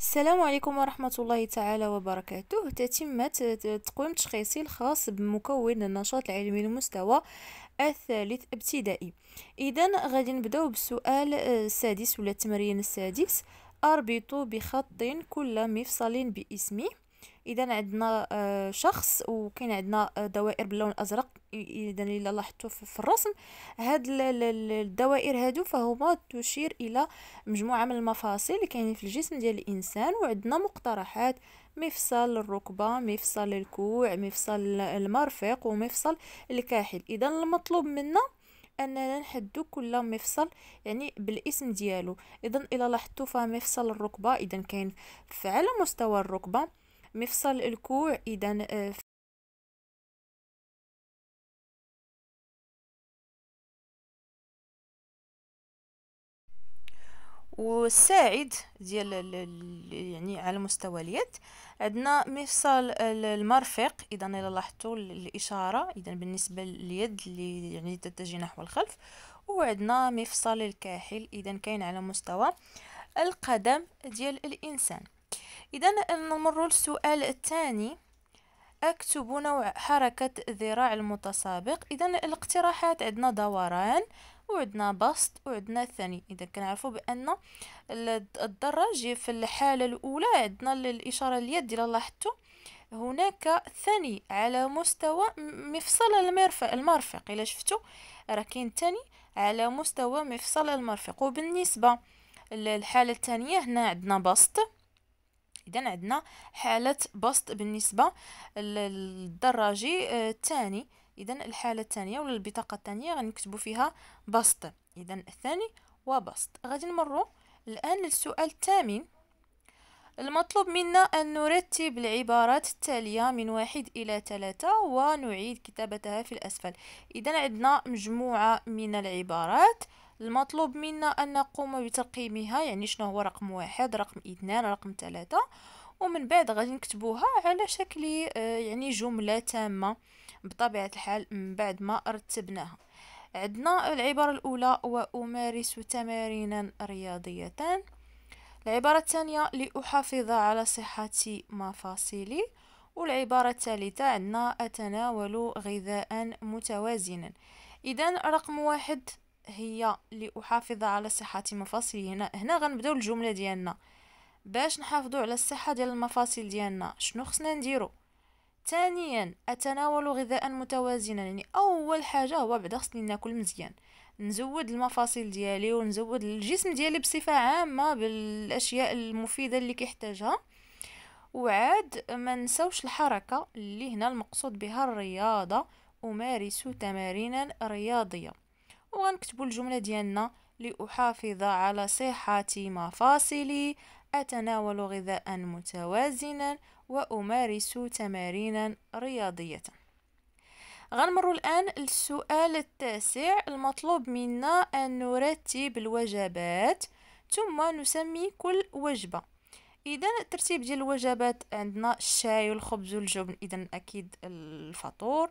السلام عليكم ورحمة الله تعالى وبركاته تتم تقويم تشخيصي الخاص بمكون النشاط العلمي المستوى الثالث ابتدائي إذا غادي نبداو بالسؤال آه، السادس ولا التمرين السادس أربط بخط كل مفصل باسمه اذا عندنا آه، شخص وكاين عندنا آه، دوائر باللون الازرق اذا الا لاحظتوا في الرسم هاد الدوائر هادو فهما تشير الى مجموعه من المفاصل اللي كاينين في الجسم ديال الانسان وعندنا مقترحات مفصل الركبه مفصل الكوع مفصل المرفق ومفصل الكاحل اذا المطلوب منا اننا نحدو كل مفصل يعني بالاسم ديالو اذا الى لاحظتوا فمفصل الركبه اذا كاين على مستوى الركبه مفصل الكوع إذا آه، والساعد ديال يعني على مستوى اليد عندنا مفصل المرفق اذا الا لاحظتوا الاشاره اذا بالنسبه لليد اللي يعني تتجه نحو الخلف وعندنا مفصل الكاحل اذا كاين على مستوى القدم ديال الانسان إذا نمر للسؤال الثاني أكتب نوع حركة الذراع المتسابق إذا الاقتراحات عندنا دوران وعندنا بسط وعندنا ثاني إذا كنعرفوا بأن الدراجة في الحالة الأولى عندنا الإشارة اليد إلا لاحظتوا هناك ثاني على مستوى مفصل المرفق المرفق إلا شفتوا راه كاين ثاني على مستوى مفصل المرفق وبالنسبة للحالة الثانية هنا عندنا بسط اذا عندنا حاله بسط بالنسبه للدراجي آه، الثاني اذا الحاله الثانيه ولا البطاقه الثانيه غنكتبوا فيها بسط اذا الثاني وبسط غادي نمروا الان للسؤال الثامن المطلوب منا أن نرتب العبارات التالية من واحد إلى ثلاثة ونعيد كتابتها في الأسفل إذا عندنا مجموعة من العبارات المطلوب منا أن نقوم بترقيمها يعني شنو هو رقم واحد رقم اثنان رقم ثلاثة ومن بعد غادي نكتبوها على شكل آه، يعني جملة تامة بطبيعة الحال من بعد ما رتبناها عندنا العبارة الأولى وأمارس تمارينا رياضية العبارة الثانية لأحافظ على صحة مفاصلي والعبارة الثالثة عندنا أتناول غذاء متوازنا إذا رقم واحد هي لأحافظ على صحة مفاصلي هنا هنا غنبداو الجملة ديالنا باش نحافظو على الصحة ديال المفاصل ديالنا شنو خصنا نديرو ثانيا أتناول غذاء متوازنا يعني أول حاجة هو بعدا خصني ناكل مزيان نزود المفاصل ديالي ونزود الجسم ديالي بصفة عامة بالأشياء المفيدة اللي كيحتاجها وعاد ما نساوش الحركة اللي هنا المقصود بها الرياضة أمارس تمارينا رياضية وغنكتبوا الجملة ديالنا لأحافظ على صحة مفاصلي أتناول غذاء متوازنا وأمارس تمارينا رياضية غنمر الآن للسؤال التاسع المطلوب منا أن نرتب الوجبات ثم نسمي كل وجبة إذا الترتيب ديال الوجبات عندنا الشاي والخبز والجبن إذا أكيد الفطور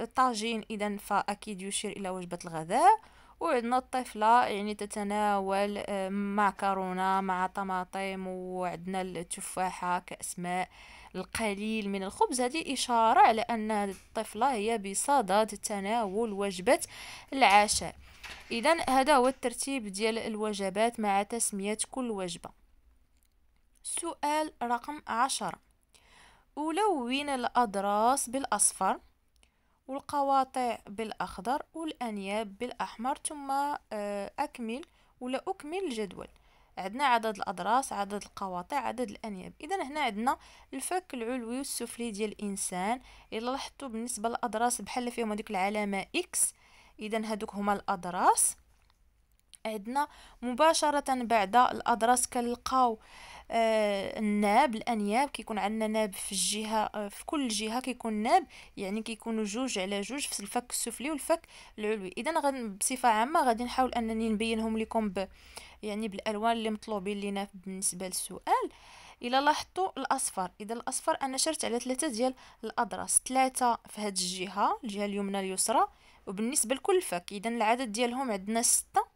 الطاجين آه، إذا فأكيد يشير إلى وجبة الغداء وعندنا الطفلة يعني تتناول آه، معكرونة مع طماطم وعندنا التفاحة كأسماء القليل من الخبز هذه إشارة على أن الطفلة هي بصدد تناول وجبة العشاء إذا هذا هو الترتيب ديال الوجبات مع تسمية كل وجبة سؤال رقم عشرة ألون الأضراس بالأصفر والقواطع بالأخضر والأنياب بالأحمر ثم آه، أكمل ولا أكمل الجدول عندنا عدد الأضراس عدد القواطع عدد الأنياب إذا هنا عندنا الفك العلوي والسفلي ديال الإنسان إلا لاحظتوا بالنسبة للأضراس بحال فيهم هذيك العلامة إكس إذا هذوك هما الأضراس عندنا مباشرة بعد الأضراس كنلقاو آه، الناب الانياب كيكون عندنا ناب في الجهه آه، في كل جهه كيكون ناب يعني كيكونوا جوج على جوج في الفك السفلي والفك العلوي اذا بصفه عامه غادي نحاول انني نبينهم لكم ب يعني بالالوان اللي مطلوبين لينا بالنسبه للسؤال الا لاحظتوا الاصفر اذا الاصفر انا شرت على ثلاثه ديال الاضراس ثلاثه في هذه الجهه الجهه اليمنى اليسرى وبالنسبه لكل فك اذا العدد ديالهم عندنا سته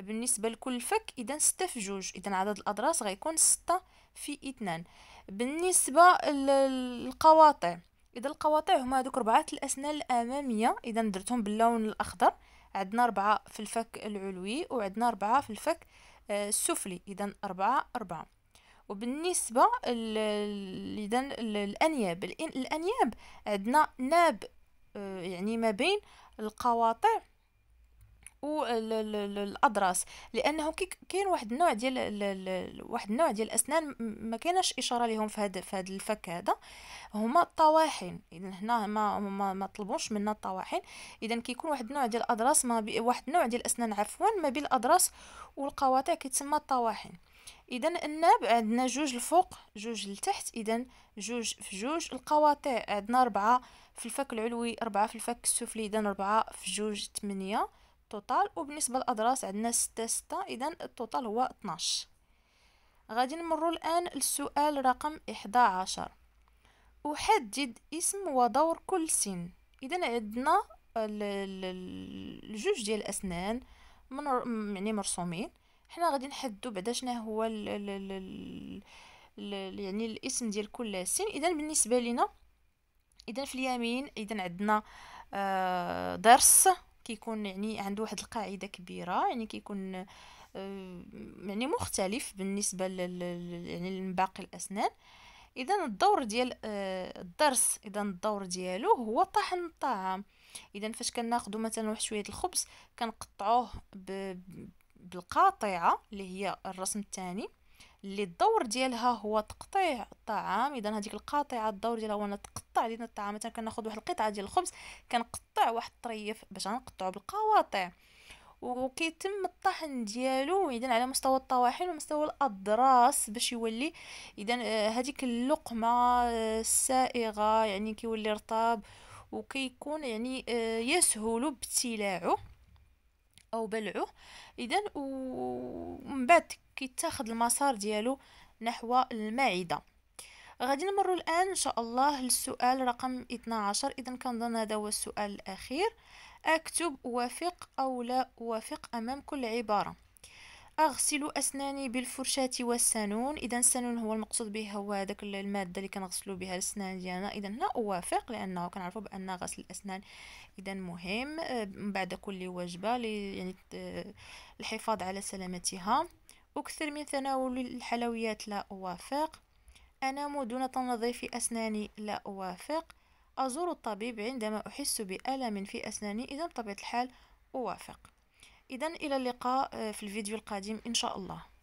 بالنسبة لكل فك إذا ستة في جوج إذا عدد الأضراس غيكون ستة في اثنان بالنسبة للقواطع إذا القواطع هما هذوك ربعة الأسنان الأمامية إذا درتهم باللون الأخضر عندنا ربعة في الفك العلوي وعندنا ربعة في الفك آه، السفلي إذا أربعة أربعة وبالنسبة إذا الأنياب الأنياب عندنا ناب آه، يعني ما بين القواطع والاضراس لانه كاين واحد النوع ديال واحد النوع ديال الاسنان ما كاينش اشاره لهم في هذا في هذا الفك هذا هما الطواحين اذا هنا ما ما, ما طلبوش منا الطواحين اذا كيكون واحد النوع ديال الاضراس ما بي واحد النوع ديال الاسنان عفوا ما بين الاضراس والقواطع كيتسمى الطواحين اذا الناب عندنا جوج الفوق جوج لتحت اذا جوج في جوج القواطع عندنا أربعة في الفك العلوي أربعة في الفك السفلي اذا أربعة في جوج ثمانية التوتال وبالنسبه للاضراس عندنا ستة ستة اذا التوتال هو اتناش غادي نمرو الان للسؤال رقم عشر احدد اسم ودور كل سن اذا عندنا الجوج ديال الاسنان من يعني مرسومين حنا غادي نحددو بعدا شنو هو ال ال ال ال يعني الاسم ديال كل سن اذا بالنسبه لنا اذا في اليمين اذا عندنا آه درس كيكون يعني عنده واحد القاعده كبيره يعني كيكون آه، يعني مختلف بالنسبه يعني لباقي الاسنان اذا الدور ديال آه، الضرس اذا الدور ديالو هو طحن الطعام اذا فاش كناخذوا مثلا واحد شويه الخبز كنقطعوه بالقاطعه اللي هي الرسم الثاني اللي الدور ديالها هو تقطيع الطعام اذا هذيك القاطعه الدور ديالها هو انا تقطع لينا الطعام مثلا كناخذ واحد القطعه ديال الخبز كنقطع واحد الطريف باش غنقطعو بالقواطع وكيتم الطحن ديالو اذا على مستوى الطواحين ومستوى الاضراس باش يولي اذا آه، هذيك اللقمه آه، السائغه يعني كيولي رطاب وكيكون يعني آه، يسهل ابتلاعه او بلعه اذا ومن بعد كيتاخذ المسار ديالو نحو المعده غادي نمر الان ان شاء الله للسؤال رقم 12 اذا كنظن هذا هو السؤال الاخير اكتب اوافق او لا اوافق امام كل عباره اغسل اسناني بالفرشاه والسنون اذا السنون هو المقصود به هو هذاك الماده اللي كنغسلوا بها الاسنان ديالنا اذا هنا اوافق لانه كنعرفوا بان غسل الاسنان اذا مهم آه، بعد كل وجبه يعني آه، الحفاظ على سلامتها أكثر من تناول الحلويات لا أوافق أنام دون تنظيف أسناني لا أوافق أزور الطبيب عندما أحس بألم في أسناني إذا بطبيعة الحال أوافق إذا إلى اللقاء آه، في الفيديو القادم إن شاء الله